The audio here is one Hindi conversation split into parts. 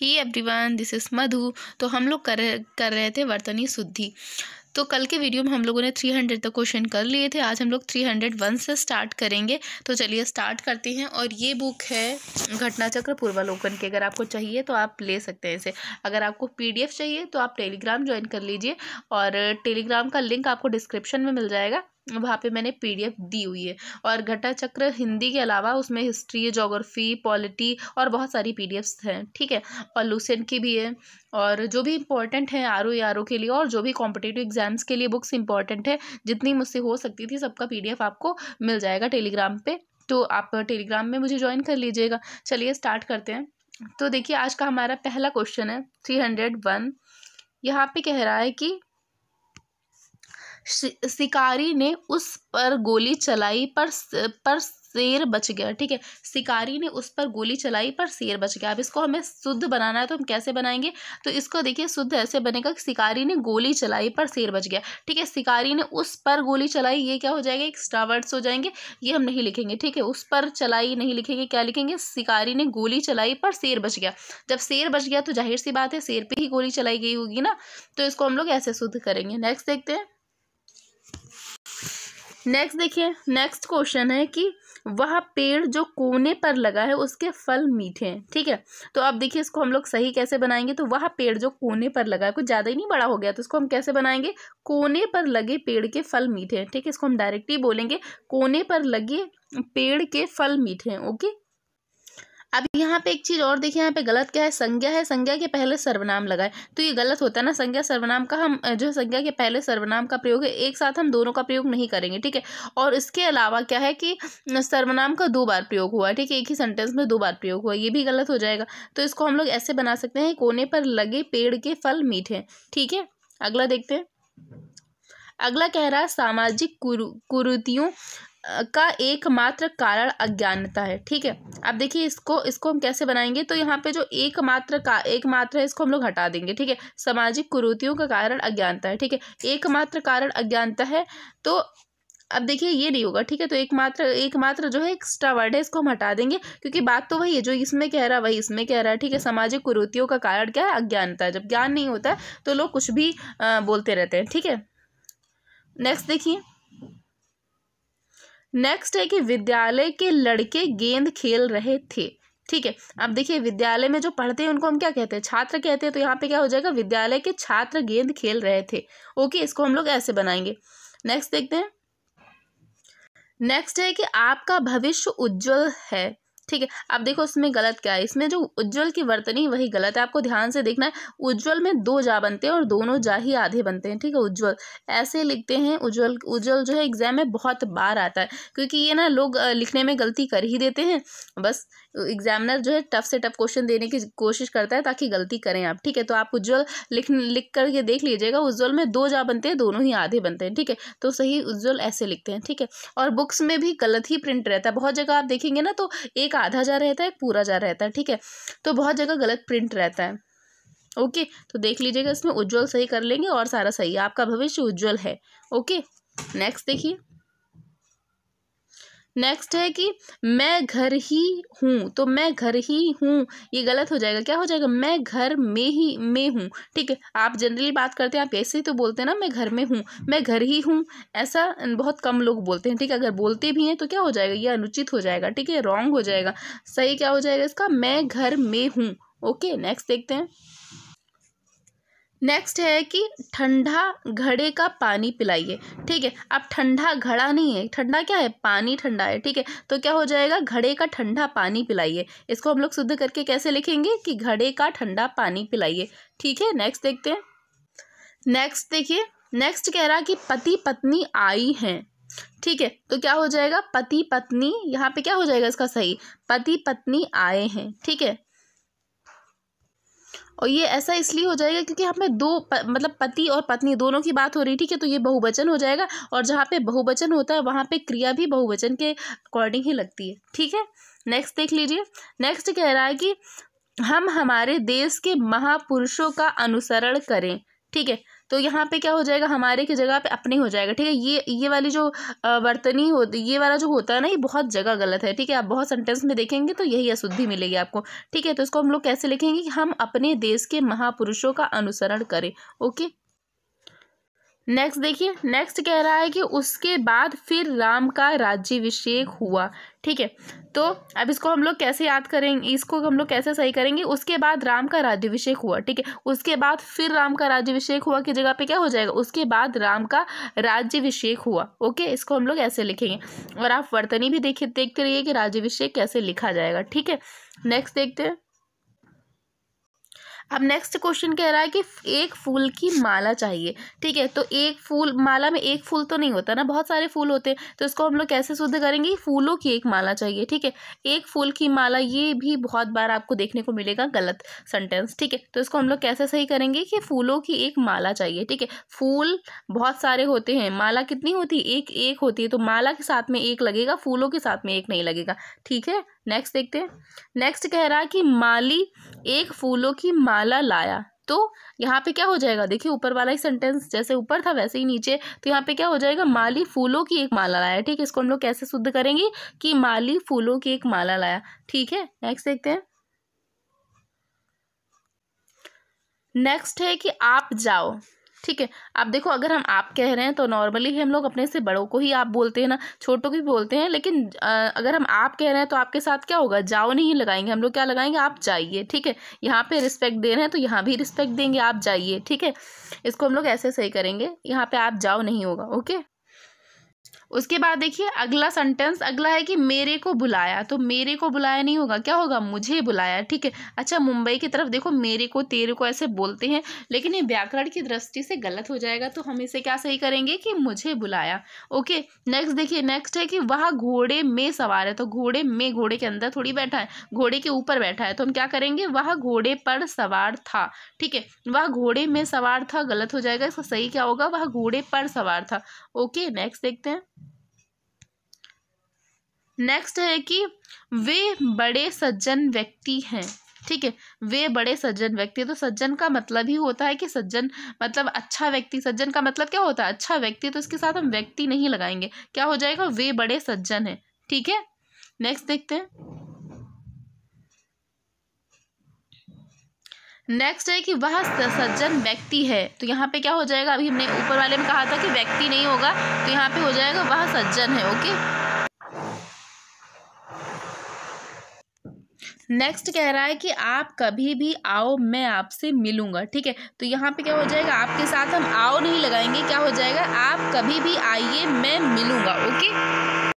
he everyone this is Madhu तो हम लोग कर कर रहे थे वर्तनी शुद्धि तो कल के वीडियो में हम लोगों ने थ्री हंड्रेड तक क्वेश्चन कर लिए थे आज हम लोग थ्री हंड्रेड वन से स्टार्ट करेंगे तो चलिए स्टार्ट करते हैं और ये बुक है घटना चक्र पूर्वालोकन की अगर आपको चाहिए तो आप ले सकते हैं इसे अगर आपको पीडीएफ चाहिए तो आप टेलीग्राम ज्वाइन कर लीजिए और टेलीग्राम का लिंक आपको डिस्क्रिप्शन में मिल जाएगा वहाँ पे मैंने पीडीएफ दी हुई है और घटा चक्र हिंदी के अलावा उसमें हिस्ट्री जोग्राफी पॉलिटी और बहुत सारी पीडीएफ्स हैं ठीक है और लूसेंट की भी है और जो भी इम्पॉर्टेंट है आर ओ आर ओ के लिए और जो भी कॉम्पिटेटिव एग्जाम्स के लिए बुक्स इंपॉर्टेंट है जितनी मुझसे हो सकती थी सबका पी आपको मिल जाएगा टेलीग्राम पर तो आप टेलीग्राम में मुझे ज्वाइन कर लीजिएगा चलिए स्टार्ट करते हैं तो देखिए आज का हमारा पहला क्वेश्चन है थ्री हंड्रेड वन यहाँ पे कह रहा है कि शिकारी ने उस पर गोली चलाई पर पर शेर बच गया ठीक है शिकारी ने उस पर गोली चलाई पर शेर बच गया अब इसको हमें शुद्ध बनाना है तो हम कैसे बनाएंगे तो इसको देखिए शुद्ध ऐसे बनेगा कि शिकारी ने गोली चलाई पर शेर बच गया ठीक है शिकारी ने उस पर गोली चलाई ये क्या हो जाएगा एक स्टावर्ड्स हो जाएंगे ये हम नहीं लिखेंगे ठीक है उस पर चलाई नहीं लिखेंगे क्या लिखेंगे शिकारी ने गोली चलाई पर शेर बच गया जब शेर बच गया तो जाहिर सी बात है शेर पर ही गोली चलाई गई होगी ना तो इसको हम लोग ऐसे शुद्ध करेंगे नेक्स्ट देखते हैं नेक्स्ट देखिए नेक्स्ट क्वेश्चन है कि वह पेड़ जो कोने पर लगा है उसके फल मीठे हैं ठीक है तो अब देखिए इसको हम लोग सही कैसे बनाएंगे तो वह पेड़ जो कोने पर लगा है कुछ ज़्यादा ही नहीं बड़ा हो गया तो इसको हम कैसे बनाएंगे कोने पर लगे पेड़ के फल मीठे हैं ठीक है इसको हम डायरेक्टली बोलेंगे कोने पर लगे पेड़ के फल मीठे हैं ओके अब यहाँ पे एक चीज़ और देखिए यहाँ पे गलत क्या है संज्ञा है संज्ञा के पहले सर्वनाम लगाए तो ये गलत होता है ना संज्ञा सर्वनाम का हम जो संज्ञा के पहले सर्वनाम का प्रयोग है एक साथ हम दोनों का प्रयोग नहीं करेंगे ठीक है और इसके अलावा क्या है कि सर्वनाम का दो बार प्रयोग हुआ ठीक है एक ही सेंटेंस में दो बार प्रयोग हुआ ये भी गलत हो जाएगा तो इसको हम लोग ऐसे बना सकते हैं कोने पर लगे पेड़ के फल मीठे ठीक है अगला देखते हैं अगला कह रहा है सामाजिक कुरु कुरुतियों का एकमात्र कारण अज्ञानता है ठीक है अब देखिए इसको इसको हम कैसे बनाएंगे तो यहाँ पे जो एकमात्र का एकमात्र है इसको हम लोग हटा देंगे ठीक है सामाजिक कुरूतियों का कारण अज्ञानता है ठीक है एकमात्र कारण अज्ञानता है तो अब देखिए ये नहीं होगा ठीक है तो एकमात्र एकमात्र जो है एक्स्ट्रा वर्ड है इसको हम हटा देंगे क्योंकि बात तो वही है जो इसमें कह रहा है वही इसमें कह रहा है ठीक है सामाजिक कुरूतियों का कारण क्या है अज्ञानता जब ज्ञान नहीं होता है तो लोग कुछ भी बोलते रहते हैं ठीक है नेक्स्ट देखिए नेक्स्ट है कि विद्यालय के लड़के गेंद खेल रहे थे ठीक है अब देखिए विद्यालय में जो पढ़ते हैं उनको हम क्या कहते हैं छात्र कहते हैं तो यहाँ पे क्या हो जाएगा विद्यालय के छात्र गेंद खेल रहे थे ओके इसको हम लोग ऐसे बनाएंगे नेक्स्ट देखते हैं नेक्स्ट है कि आपका भविष्य उज्जवल है ठीक है अब देखो इसमें गलत क्या है इसमें जो उज्जवल की वर्तनी वही गलत है आपको ध्यान से देखना है उज्जवल में दो जा बनते हैं और दोनों जा ही आधे बनते हैं ठीक है उज्जवल ऐसे लिखते हैं उज्जवल उज्जवल जो है एग्जाम में बहुत बार आता है क्योंकि ये ना लोग लिखने में गलती कर ही देते हैं बस एग्जामिनर जो है टफ से टफ क्वेश्चन देने की कोशिश करता है ताकि गलती करें आप ठीक है तो आप उज्ज्वल लिख लिख करके देख लीजिएगा उज्ज्वल में दो जा बनते हैं दोनों ही आधे बनते हैं ठीक है तो सही उज्ज्वल ऐसे लिखते हैं ठीक है और बुक्स में भी गलत ही प्रिंट रहता है बहुत जगह आप देखेंगे ना तो एक आधा जा रहता है एक पूरा जा रहता है ठीक है तो बहुत जगह गलत प्रिंट रहता है ओके तो देख लीजिएगा इसमें उज्ज्वल सही कर लेंगे और सारा सही आपका भविष्य उज्ज्वल है ओके नेक्स्ट देखिए नेक्स्ट है कि मैं घर ही हूँ तो मैं घर ही हूँ ये गलत हो जाएगा क्या हो जाएगा मैं घर में ही में हूँ ठीक है आप जनरली बात करते हैं आप ऐसे ही तो बोलते हैं ना मैं घर में हूँ मैं घर ही हूँ ऐसा बहुत कम लोग बोलते हैं ठीक है अगर बोलते भी हैं तो क्या हो जाएगा ये अनुचित हो जाएगा ठीक है रॉन्ग हो जाएगा सही क्या हो जाएगा इसका मैं घर में हूँ ओके नेक्स्ट देखते हैं नेक्स्ट है कि ठंडा घड़े का पानी पिलाइए ठीक है अब ठंडा घड़ा नहीं है ठंडा क्या है पानी ठंडा है ठीक है तो क्या हो जाएगा घड़े का ठंडा पानी पिलाइए इसको हम लोग शुद्ध करके कैसे लिखेंगे कि घड़े का ठंडा पानी पिलाइए ठीक है नेक्स्ट देखते हैं नेक्स्ट देखिए नेक्स्ट कह रहा कि पति पत्नी आई हैं ठीक है तो क्या हो जाएगा पति पत्नी यहाँ पे क्या हो जाएगा इसका सही पति पत्नी आए हैं ठीक है और ये ऐसा इसलिए हो जाएगा क्योंकि हमें दो प, मतलब पति और पत्नी दोनों की बात हो रही ठीक है तो ये बहुवचन हो जाएगा और जहाँ पे बहुवचन होता है वहाँ पे क्रिया भी बहुवचन के अकॉर्डिंग ही लगती है ठीक है नेक्स्ट देख लीजिए नेक्स्ट कह रहा है कि हम हमारे देश के महापुरुषों का अनुसरण करें ठीक है तो यहाँ पे क्या हो जाएगा हमारे की जगह पे अपने हो जाएगा ठीक है ये ये वाली जो वर्तनी होती ये वाला जो होता है ना ये बहुत जगह गलत है ठीक है आप बहुत सेंटेंस में देखेंगे तो यही अशुद्धि मिलेगी आपको ठीक है तो इसको हम लोग कैसे लिखेंगे कि हम अपने देश के महापुरुषों का अनुसरण करें ओके नेक्स्ट देखिए नेक्स्ट कह रहा है कि उसके बाद फिर राम का राज्यभिषेक हुआ ठीक है तो अब इसको हम लोग कैसे याद करेंगे इसको हम लोग कैसे सही करेंगे उसके बाद राम का राज्यभिषेक हुआ ठीक है उसके बाद फिर राम का राज्यभिषेक हुआ की जगह पे क्या हो जाएगा उसके बाद राम का राज्यभिषेक हुआ ओके इसको हम लोग ऐसे लिखेंगे और आप वर्तनी भी देखिए देखते रहिए कि राज्यभिषेक कैसे लिखा जाएगा ठीक है नेक्स्ट देखते हैं अब नेक्स्ट क्वेश्चन कह रहा है कि एक फूल की माला चाहिए ठीक है तो एक फूल माला में एक फूल तो नहीं होता ना बहुत सारे फूल होते हैं तो इसको हम लोग कैसे शुद्ध करेंगे फूलों की एक माला चाहिए ठीक है एक फूल की माला ये भी बहुत बार आपको देखने को मिलेगा गलत सेंटेंस ठीक है तो इसको हम लोग कैसे सही करेंगे कि फूलों की एक माला चाहिए ठीक है फूल बहुत सारे होते हैं माला कितनी होती है एक एक होती है तो माला के साथ में एक लगेगा फूलों के साथ में एक नहीं लगेगा ठीक है नेक्स्ट देखते हैं नेक्स्ट कह रहा है कि माली एक फूलों की माला लाया तो यहाँ पे क्या हो जाएगा देखिए ऊपर वाला ही सेंटेंस जैसे ऊपर था वैसे ही नीचे तो यहाँ पे क्या हो जाएगा माली फूलों की एक माला लाया ठीक है इसको हम लोग कैसे शुद्ध करेंगे कि माली फूलों की एक माला लाया ठीक है नेक्स्ट देखते हैं नेक्स्ट है कि आप जाओ ठीक है आप देखो अगर हम आप कह रहे हैं तो नॉर्मली हम लोग अपने से बड़ों को ही आप बोलते हैं ना छोटों को भी बोलते हैं लेकिन अगर हम आप कह रहे हैं तो आपके साथ क्या होगा जाओ नहीं लगाएंगे हम लोग क्या लगाएंगे आप जाइए ठीक है यहाँ पर रिस्पेक्ट दे रहे हैं तो यहाँ भी रिस्पेक्ट देंगे आप जाइए ठीक है इसको हम लोग ऐसे सही करेंगे यहाँ पर आप जाओ नहीं होगा ओके उसके बाद देखिए अगला सेंटेंस अगला है कि मेरे को बुलाया तो मेरे को बुलाया नहीं होगा क्या होगा मुझे बुलाया ठीक है अच्छा मुंबई की तरफ देखो मेरे को तेरे को ऐसे बोलते हैं लेकिन ये व्याकरण की दृष्टि से गलत हो जाएगा तो हम इसे क्या सही करेंगे कि मुझे बुलाया ओके नेक्स्ट देखिए नेक्स्ट है कि वह घोड़े में सवार है तो घोड़े में घोड़े के अंदर थोड़ी बैठा है घोड़े के ऊपर बैठा है तो हम क्या करेंगे वह घोड़े पर सवार था ठीक है वह घोड़े में सवार था गलत हो जाएगा इसका सही क्या होगा वह घोड़े पर सवार था ओके नेक्स्ट देखते हैं नेक्स्ट है कि वे बड़े सज्जन व्यक्ति हैं ठीक है वे बड़े सज्जन व्यक्ति तो सज्जन का मतलब ही होता है कि सज्जन मतलब अच्छा व्यक्ति सज्जन का मतलब क्या होता है अच्छा व्यक्ति तो इसके साथ हम व्यक्ति नहीं लगाएंगे क्या हो जाएगा वे बड़े सज्जन हैं ठीक है नेक्स्ट देखते हैं नेक्स्ट है कि वह सज्जन व्यक्ति है तो यहाँ पे क्या हो जाएगा अभी हमने ऊपर वाले में कहा था कि व्यक्ति नहीं होगा तो यहाँ पे हो जाएगा वह सज्जन है ओके नेक्स्ट कह रहा है कि आप कभी भी आओ मैं आपसे मिलूंगा ठीक है तो यहाँ पे क्या हो जाएगा आपके साथ हम आओ नहीं लगाएंगे क्या हो जाएगा आप कभी भी आइए मैं मिलूंगा ओके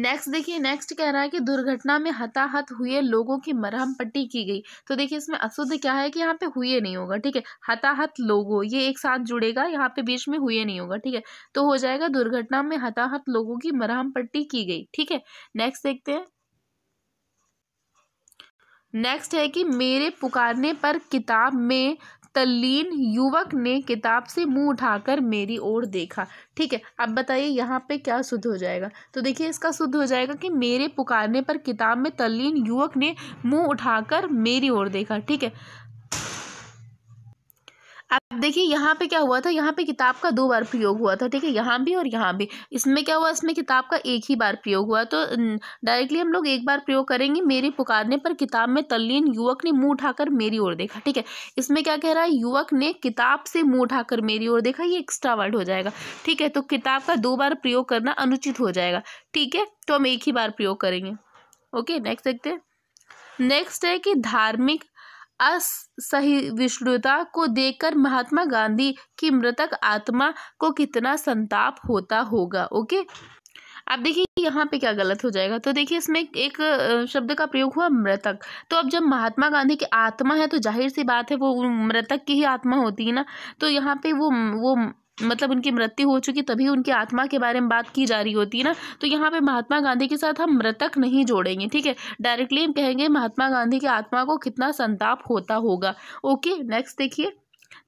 नेक्स्ट देखिए नेक्स्ट कह रहा है कि दुर्घटना में हताहत हुए लोगों की मरहम पट्टी की गई तो देखिए इसमें अशुद्ध क्या है कि यहाँ पे हुए नहीं होगा ठीक है हताहत लोगों ये एक साथ जुड़ेगा यहाँ पे बीच में हुए नहीं होगा ठीक है तो हो जाएगा दुर्घटना में हताहत लोगों की मरहम पट्टी की गई ठीक है नेक्स्ट देखते हैं नेक्स्ट है कि मेरे पुकारने पर किताब में तल्लीन युवक ने किताब से मुंह उठाकर मेरी ओर देखा ठीक है अब बताइए यहाँ पे क्या शुद्ध हो जाएगा तो देखिए इसका शुद्ध हो जाएगा कि मेरे पुकारने पर किताब में तल्लीन युवक ने मुंह उठाकर मेरी ओर देखा ठीक है देखिए यहाँ पे क्या हुआ था यहाँ पे किताब का दो बार प्रयोग हुआ था ठीक है यहाँ भी और यहाँ भी इसमें क्या हुआ इसमें किताब का एक ही बार प्रयोग हुआ तो डायरेक्टली हम लोग एक बार प्रयोग करेंगे मेरे पुकारने पर किताब में तल्लीन युवक ने मुंह उठाकर मेरी ओर देखा ठीक है इसमें क्या कह रहा है युवक ने किताब से मुंह उठाकर मेरी ओर देखा ये एक्स्ट्रा वर्ड हो जाएगा ठीक है तो किताब का दो बार प्रयोग करना अनुचित हो जाएगा ठीक है तो हम एक ही बार प्रयोग करेंगे ओके नेक्स्ट देखते हैं नेक्स्ट है कि धार्मिक असहिष्णुता को देखकर महात्मा गांधी की मृतक आत्मा को कितना संताप होता होगा ओके अब देखिए यहाँ पे क्या गलत हो जाएगा तो देखिए इसमें एक शब्द का प्रयोग हुआ मृतक तो अब जब महात्मा गांधी की आत्मा है तो जाहिर सी बात है वो मृतक की ही आत्मा होती है ना तो यहाँ पे वो वो मतलब उनकी मृत्यु हो चुकी तभी उनकी आत्मा के बारे में बात की जा रही होती है ना तो यहाँ पे महात्मा गांधी के साथ हम मृतक नहीं जोड़ेंगे ठीक है डायरेक्टली हम कहेंगे महात्मा गांधी की आत्मा को कितना संताप होता होगा ओके नेक्स्ट देखिए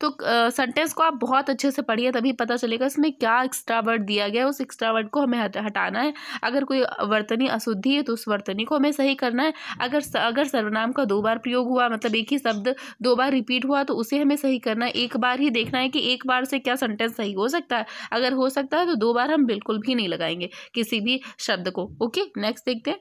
तो सेंटेंस को आप बहुत अच्छे से पढ़िए तभी पता चलेगा इसमें क्या एक्स्ट्रा वर्ड दिया गया है उस एक्स्ट्रा वर्ड को हमें हटाना है अगर कोई वर्तनी अशुद्धि है तो उस वर्तनी को हमें सही करना है अगर अगर सर्वनाम का दो बार प्रयोग हुआ मतलब एक ही शब्द दो बार रिपीट हुआ तो उसे हमें सही करना है एक बार ही देखना है कि एक बार से क्या सेंटेंस सही हो सकता है अगर हो सकता है तो दो बार हम बिल्कुल भी नहीं लगाएंगे किसी भी शब्द को ओके नेक्स्ट देखते हैं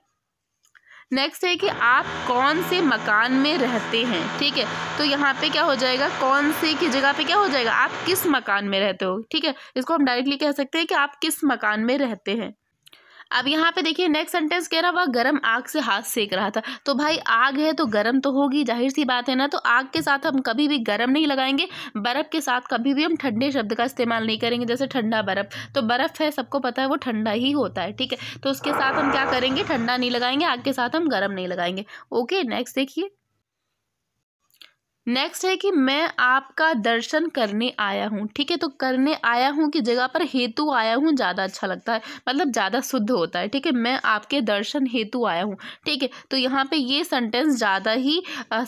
नेक्स्ट है कि आप कौन से मकान में रहते हैं ठीक है तो यहाँ पे क्या हो जाएगा कौन से की जगह पे क्या हो जाएगा आप किस मकान में रहते हो ठीक है इसको हम डायरेक्टली कह सकते हैं कि आप किस मकान में रहते हैं अब यहाँ पे देखिए नेक्स्ट सेंटेंस कह रहा वह गर्म आग से हाथ सेक रहा था तो भाई आग है तो गर्म तो होगी जाहिर सी बात है ना तो आग के साथ हम कभी भी गर्म नहीं लगाएंगे बर्फ़ के साथ कभी भी हम ठंडे शब्द का इस्तेमाल नहीं करेंगे जैसे ठंडा बर्फ़ तो बर्फ़ है सबको पता है वो ठंडा ही होता है ठीक है तो उसके साथ हम क्या करेंगे ठंडा नहीं लगाएंगे आग के साथ हम गर्म नहीं लगाएंगे ओके नेक्स्ट देखिए नेक्स्ट है कि मैं आपका दर्शन करने आया हूँ ठीक है तो करने आया हूँ की जगह पर हेतु आया हूँ ज़्यादा अच्छा लगता है मतलब ज़्यादा शुद्ध होता है ठीक है मैं आपके दर्शन हेतु आया हूँ ठीक है तो यहाँ पे ये सेंटेंस ज़्यादा ही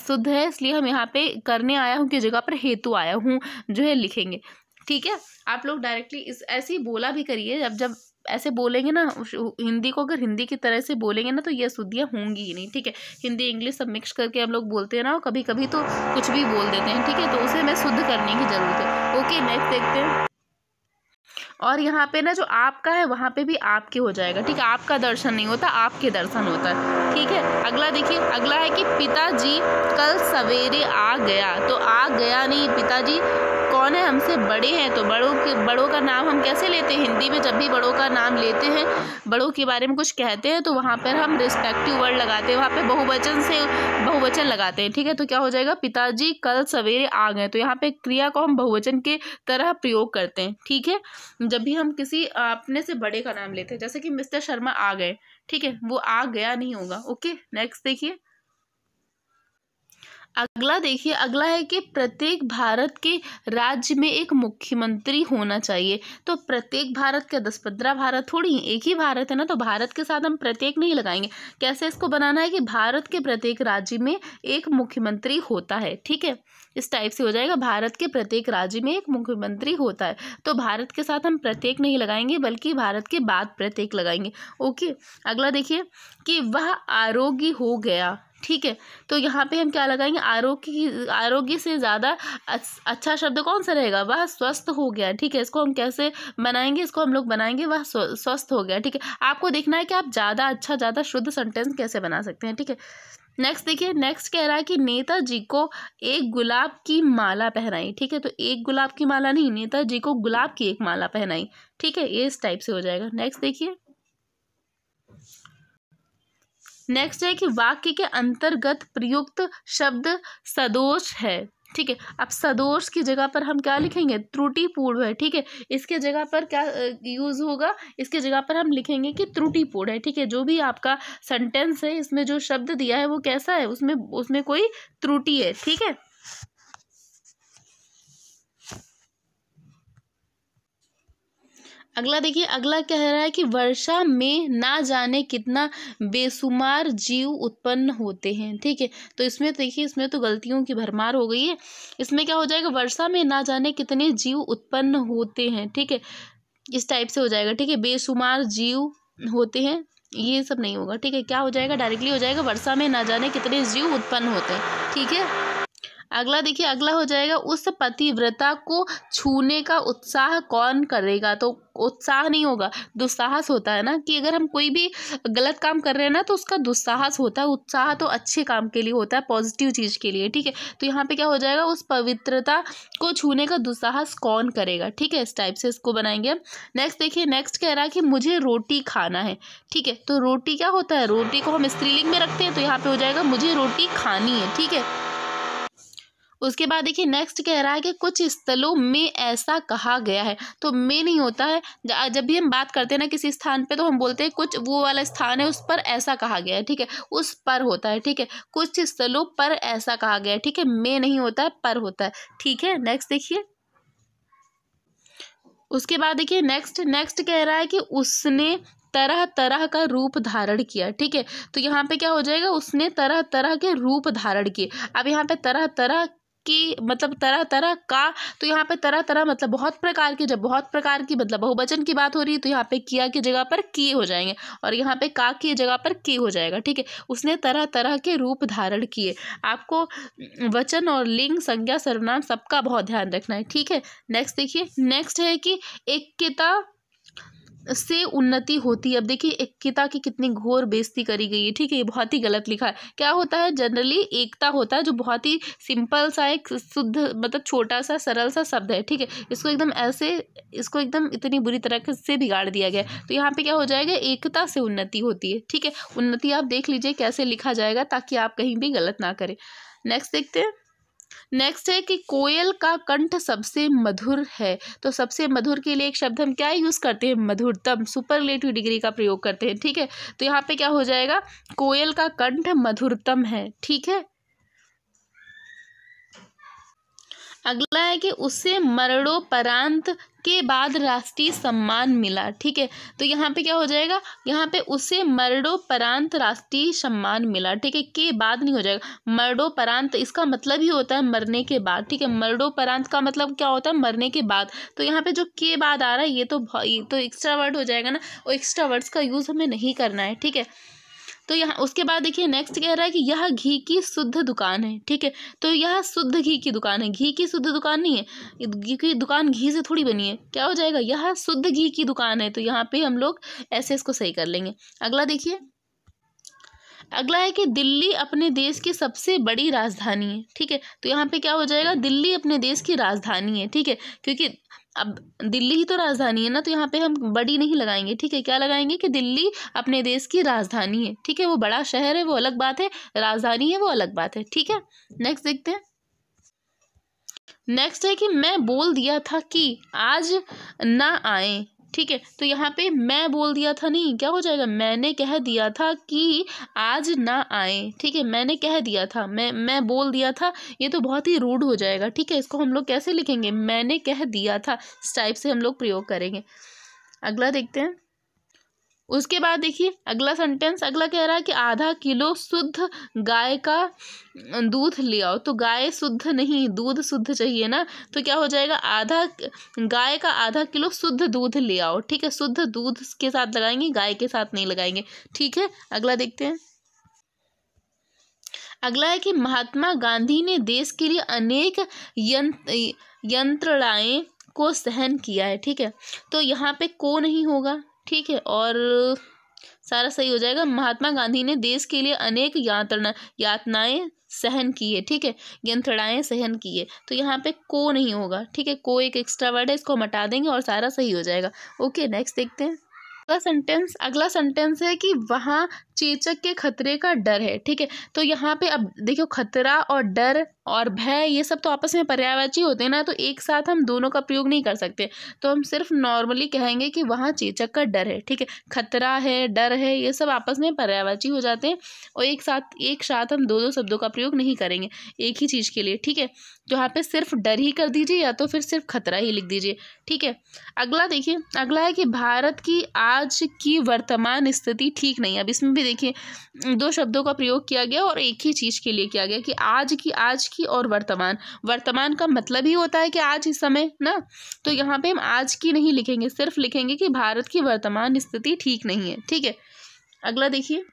शुद्ध है इसलिए हम यहाँ पे करने आया हूँ की जगह पर हेतु आया हूँ जो है लिखेंगे ठीक है आप लोग डायरेक्टली इस ऐसे ही बोला भी करिए जब जब ऐसे बोलेंगे ना हिंदी को अगर हिंदी की तरह से बोलेंगे ना तो ये अशुद्धियाँ होंगी ही नहीं ठीक है हिंदी इंग्लिश सब मिक्स करके हम लोग बोलते हैं ना और कभी कभी तो कुछ भी बोल देते हैं ठीक है तो उसे हमें शुद्ध करने की ज़रूरत है ओके नेक्स्ट देखते हैं और यहाँ पे ना जो आपका है वहाँ पे भी आपके हो जाएगा ठीक है आपका दर्शन नहीं होता आपके दर्शन होता है ठीक है अगला देखिए अगला है कि पिताजी कल सवेरे आ गया तो आ गया नहीं पिताजी कौन है हमसे बड़े हैं तो बड़ों के बड़ों का नाम हम कैसे लेते हैं हिंदी में जब भी बड़ों का नाम लेते हैं बड़ों के बारे में कुछ कहते हैं तो वहाँ पर हम रिस्पेक्टिव वर्ड लगाते हैं वहाँ पर बहुवचन से बहुवचन लगाते हैं ठीक है तो क्या हो जाएगा पिताजी कल सवेरे आ गए तो यहाँ पर क्रिया को हम बहुवचन के तरह प्रयोग करते हैं ठीक है जब भी हम किसी अपने से बड़े का नाम लेते हैं जैसे कि मिस्टर शर्मा आ गए ठीक है वो आ गया नहीं होगा ओके नेक्स्ट देखिए अगला देखिए अगला है कि प्रत्येक भारत के राज्य में एक मुख्यमंत्री होना चाहिए तो प्रत्येक भारत के दस पंद्रह भारत थोड़ी एक ही भारत है ना तो भारत के साथ हम प्रत्येक नहीं लगाएंगे कैसे इसको बनाना है कि भारत के प्रत्येक राज्य में एक मुख्यमंत्री होता है ठीक है इस टाइप से हो जाएगा भारत के प्रत्येक राज्य में एक मुख्यमंत्री होता है तो भारत के साथ हम प्रत्येक नहीं लगाएंगे बल्कि भारत के बाद प्रत्येक लगाएंगे ओके अगला देखिए कि वह आरोग्य हो गया ठीक है तो यहाँ पे हम क्या लगाएंगे आरोग्य आरोग्य से ज़्यादा अच्छा शब्द कौन सा रहेगा वह स्वस्थ हो गया ठीक है इसको हम कैसे बनाएंगे इसको हम लोग बनाएंगे वह स्वस्थ हो गया ठीक है आपको देखना है कि आप ज़्यादा अच्छा ज़्यादा शुद्ध सेंटेंस कैसे बना सकते हैं ठीक है नेक्स्ट देखिए नेक्स्ट कह रहा है कि नेताजी को एक गुलाब की माला पहनाई ठीक है तो एक गुलाब की माला नहीं नेताजी को गुलाब की एक माला पहनाई ठीक है इस टाइप से हो जाएगा नेक्स्ट देखिए नेक्स्ट है कि वाक्य के अंतर्गत प्रयुक्त शब्द सदोष है ठीक है अब सदोष की जगह पर हम क्या लिखेंगे त्रुटिपूर्ण है ठीक है इसके जगह पर क्या यूज़ होगा इसके जगह पर हम लिखेंगे कि त्रुटिपूर्ण है ठीक है जो भी आपका सेंटेंस है इसमें जो शब्द दिया है वो कैसा है उसमें उसमें कोई त्रुटि है ठीक है अगला देखिए अगला कह रहा है कि वर्षा में ना जाने कितना बेसुमार जीव उत्पन्न होते हैं ठीक है तो इसमें देखिए इसमें तो गलतियों की भरमार हो गई है इसमें क्या हो जाएगा वर्षा में ना जाने कितने जीव उत्पन्न होते हैं ठीक है इस टाइप से हो जाएगा ठीक है बेसुमार जीव होते हैं ये सब नहीं होगा ठीक है क्या हो जाएगा डायरेक्टली हो जाएगा वर्षा में ना जाने कितने जीव उत्पन्न होते हैं ठीक है अगला देखिए अगला हो जाएगा उस पतिव्रता को छूने का उत्साह कौन करेगा तो उत्साह नहीं होगा दुस्साहस होता है ना कि अगर हम कोई भी गलत काम कर रहे हैं ना तो उसका दुस्साहस होता है उत्साह तो अच्छे काम के लिए होता है पॉजिटिव चीज़ के लिए ठीक है तो यहाँ पे क्या हो जाएगा उस पवित्रता को छूने का दुस्साहस कौन करेगा ठीक है इस टाइप से इसको बनाएंगे हम नेक्स्ट देखिए नेक्स्ट कह रहा है कि मुझे रोटी खाना है ठीक है तो रोटी क्या होता है रोटी को हम स्त्रीलिंग में रखते हैं तो यहाँ पर हो जाएगा मुझे रोटी खानी है ठीक है उसके बाद देखिए नेक्स्ट कह रहा है कि कुछ स्थलों में ऐसा कहा गया है तो में नहीं होता है जब भी हम बात करते हैं ना किसी स्थान पे तो हम बोलते हैं कुछ वो वाला स्थान है उस पर ऐसा कहा गया है ठीक है उस पर होता है ठीक है कुछ स्थलों पर ऐसा कहा गया है ठीक है में नहीं होता है पर होता है ठीक है नेक्स्ट देखिए उसके बाद देखिए नेक्स्ट नेक्स्ट कह रहा है कि उसने तरह तरह का रूप धारण किया ठीक है तो यहाँ पे क्या हो जाएगा उसने तरह तरह के रूप धारण किए अब यहाँ पे तरह तरह की मतलब तरह तरह का तो यहाँ पे तरह तरह मतलब बहुत प्रकार की जब बहुत प्रकार की मतलब बहुवचन की बात हो रही है तो यहाँ पे किया की जगह पर किए हो जाएंगे और यहाँ पे का की जगह पर की हो जाएगा ठीक है उसने तरह तरह के रूप धारण किए आपको वचन और लिंग संज्ञा सर्वनाम सबका बहुत ध्यान रखना है ठीक है नेक्स्ट देखिए नेक्स्ट है कि एकता से उन्नति होती है अब देखिए एकता की कितनी घोर बेइज्जती करी गई है ठीक है ये बहुत ही गलत लिखा है क्या होता है जनरली एकता होता है जो बहुत ही सिंपल सा एक शुद्ध मतलब छोटा सा सरल सा शब्द है ठीक है इसको एकदम ऐसे इसको एकदम इतनी बुरी तरह से बिगाड़ दिया गया तो यहाँ पे क्या हो जाएगा एकता से उन्नति होती है ठीक है उन्नति आप देख लीजिए कैसे लिखा जाएगा ताकि आप कहीं भी गलत ना करें नेक्स्ट देखते हैं नेक्स्ट है कि कोयल का कंठ सबसे मधुर है तो सबसे मधुर के लिए एक शब्द हम क्या यूज़ करते हैं मधुरतम सुपरलेटिव डिग्री का प्रयोग करते हैं ठीक है तो यहाँ पे क्या हो जाएगा कोयल का कंठ मधुरतम है ठीक है अगला है कि उसे मरणोपरांत के बाद राष्ट्रीय सम्मान मिला ठीक है तो यहाँ पे क्या हो जाएगा यहाँ पे उसे मरणोपरांत राष्ट्रीय सम्मान मिला ठीक है के बाद नहीं हो जाएगा मरणोपरांत इसका मतलब ही होता है मरने के बाद ठीक है मरणोपरांत का मतलब क्या होता है मरने के बाद तो यहाँ पे जो के बाद आ रहा है ये तो ये तो एक्स्ट्रा वर्ड हो जाएगा ना और एक्स्ट्रा वर्ड्स का यूज़ हमें नहीं करना है ठीक है तो यहाँ उसके बाद देखिए नेक्स्ट कह रहा है कि यह घी की शुद्ध दुकान है ठीक है तो यह शुद्ध घी की दुकान है घी की शुद्ध दुकान नहीं है घी की दुकान घी से थोड़ी बनी है क्या हो जाएगा यह शुद्ध घी की दुकान है तो यहाँ पे हम लोग ऐसे इसको सही कर लेंगे अगला देखिए अगला है कि दिल्ली अपने देश की सबसे बड़ी राजधानी है ठीक है तो यहाँ पे क्या हो जाएगा दिल्ली अपने देश की राजधानी है ठीक है क्योंकि अब दिल्ली ही तो राजधानी है ना तो यहाँ पे हम बड़ी नहीं लगाएंगे ठीक है क्या लगाएंगे कि दिल्ली अपने देश की राजधानी है ठीक है वो बड़ा शहर है वो अलग बात है राजधानी है वो अलग बात है ठीक है नेक्स्ट देखते हैं नेक्स्ट है कि मैं बोल दिया था कि आज ना आए ठीक है तो यहाँ पे मैं बोल दिया था नहीं क्या हो जाएगा मैंने कह दिया था कि आज ना आए ठीक है मैंने कह दिया था मैं मैं बोल दिया था ये तो बहुत ही रूड हो जाएगा ठीक है इसको हम लोग कैसे लिखेंगे मैंने कह दिया था इस टाइप से हम लोग प्रयोग करेंगे अगला देखते हैं उसके बाद देखिए अगला सेंटेंस अगला कह रहा है कि आधा किलो शुद्ध गाय का दूध ले आओ तो गाय शुद्ध नहीं दूध शुद्ध चाहिए ना तो क्या हो जाएगा आधा गाय का आधा किलो शुद्ध दूध ले आओ ठीक है शुद्ध दूध के साथ लगाएंगे गाय के साथ नहीं लगाएंगे ठीक है अगला देखते हैं अगला है कि महात्मा गांधी ने देश के लिए अनेक यंत्र यंत्रणाएँ को सहन किया है ठीक है तो यहाँ पे को नहीं होगा ठीक है और सारा सही हो जाएगा महात्मा गांधी ने देश के लिए अनेक यातना यातनाएं सहन की है ठीक है यंत्रणाएं सहन की है तो यहाँ पे को नहीं होगा ठीक है को एक एक्स्ट्रा वर्ड है इसको हम हटा देंगे और सारा सही हो जाएगा ओके नेक्स्ट देखते हैं अगला सेंटेंस अगला सेंटेंस है कि वहाँ चेचक के खतरे का डर है ठीक है तो यहाँ पे अब देखियो खतरा और डर और भय ये सब तो आपस में पर्यायवाची होते हैं ना तो एक साथ हम दोनों का प्रयोग नहीं कर सकते तो हम सिर्फ नॉर्मली कहेंगे कि वहाँ चेचक का डर है ठीक है खतरा है डर है ये सब आपस में पर्यायवाची हो जाते हैं और एक साथ एक साथ हम दो दो शब्दों का प्रयोग नहीं करेंगे एक ही चीज़ के लिए ठीक है तो यहाँ पर सिर्फ डर ही कर दीजिए या तो फिर सिर्फ खतरा ही लिख दीजिए ठीक है अगला देखिए अगला है कि भारत की आज की वर्तमान स्थिति ठीक नहीं है अब इसमें भी देखिए दो शब्दों का प्रयोग किया गया और एक ही चीज़ के लिए किया गया कि आज की आज की की और वर्तमान वर्तमान का मतलब ही होता है कि आज इस समय ना तो यहाँ पे हम आज की नहीं लिखेंगे सिर्फ लिखेंगे कि भारत की वर्तमान स्थिति ठीक नहीं है ठीक है अगला देखिए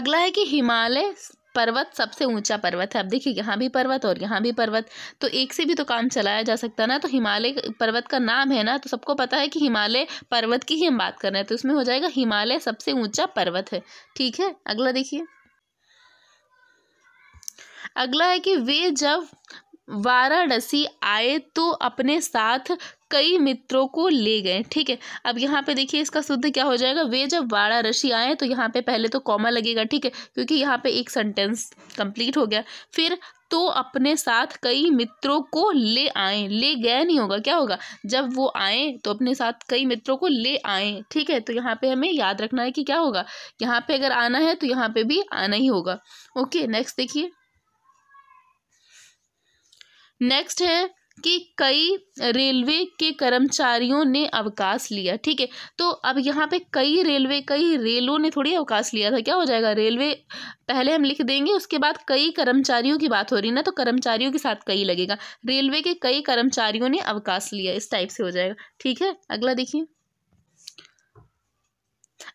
अगला है कि हिमालय पर्वत सबसे ऊंचा पर्वत है अब देखिए यहाँ भी पर्वत और यहाँ भी पर्वत तो एक से भी तो काम चलाया जा सकता है ना तो हिमालय पर्वत का नाम है ना तो सबको पता है कि हिमालय पर्वत की ही हम बात कर रहे हैं तो इसमें हो जाएगा हिमालय सबसे ऊंचा पर्वत है ठीक है अगला देखिए अगला है कि वे जब वाराणसी आए तो अपने साथ कई मित्रों को ले गए ठीक है अब यहाँ पे देखिए इसका शुद्ध क्या हो जाएगा वे जब वाराणसी आए तो यहाँ पे पहले तो कॉमा लगेगा ठीक है क्योंकि यहाँ पे एक सेंटेंस कंप्लीट हो गया फिर तो अपने साथ कई मित्रों को ले आए ले गए नहीं होगा क्या होगा जब वो आए तो अपने साथ कई मित्रों को ले आए ठीक है तो यहाँ पे हमें याद रखना है कि क्या होगा यहाँ पे अगर आना है तो यहाँ पे भी आना ही होगा ओके नेक्स्ट देखिए नेक्स्ट है कि कई रेलवे के कर्मचारियों ने अवकाश लिया ठीक है तो अब यहाँ पे कई रेलवे कई रेलों ने थोड़ी अवकाश लिया था क्या हो जाएगा रेलवे पहले हम लिख देंगे उसके बाद कई कर्मचारियों की बात हो रही ना तो कर्मचारियों के साथ कई लगेगा रेलवे के कई कर्मचारियों ने अवकाश लिया इस टाइप से हो जाएगा ठीक है अगला देखिए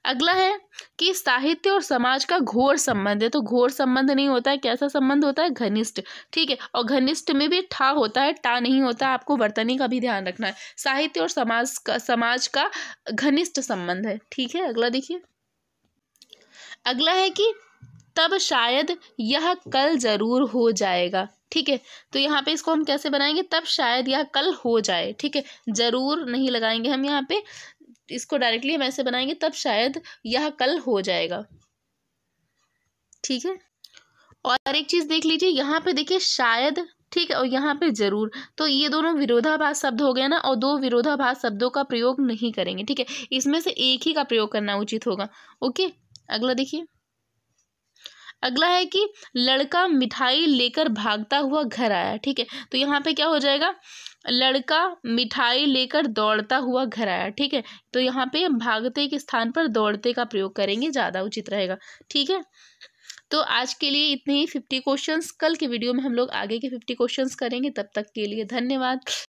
अगला है कि साहित्य और समाज का घोर संबंध है तो घोर संबंध नहीं होता है कैसा संबंध होता है घनिष्ठ ठीक है और घनिष्ठ में भी ठा होता है टा नहीं होता आपको वर्तनी का भी ध्यान रखना है साहित्य और समाज का समाज का घनिष्ठ संबंध है ठीक है अगला देखिए अगला है कि तब शायद यह कल जरूर हो जाएगा ठीक है तो यहाँ पे इसको हम कैसे बनाएंगे तब शायद यह कल हो जाए ठीक है ज़रूर नहीं लगाएंगे हम यहाँ पे इसको डायरेक्टली हम ऐसे बनाएंगे तब शायद यह कल हो जाएगा ठीक है और एक चीज़ देख लीजिए यहाँ पे देखिए शायद ठीक है और यहाँ पे जरूर तो ये दोनों विरोधाभास शब्द हो गए ना और दो विरोधाभास शब्दों का प्रयोग नहीं करेंगे ठीक है इसमें से एक ही का प्रयोग करना उचित होगा ओके अगला देखिए अगला है कि लड़का मिठाई लेकर भागता हुआ घर आया ठीक है तो यहाँ पे क्या हो जाएगा लड़का मिठाई लेकर दौड़ता हुआ घर आया ठीक है तो यहाँ पे भागते के स्थान पर दौड़ते का प्रयोग करेंगे ज़्यादा उचित रहेगा ठीक है तो आज के लिए इतने ही फिफ्टी क्वेश्चंस कल के वीडियो में हम लोग आगे के फिफ्टी क्वेश्चंस करेंगे तब तक के लिए धन्यवाद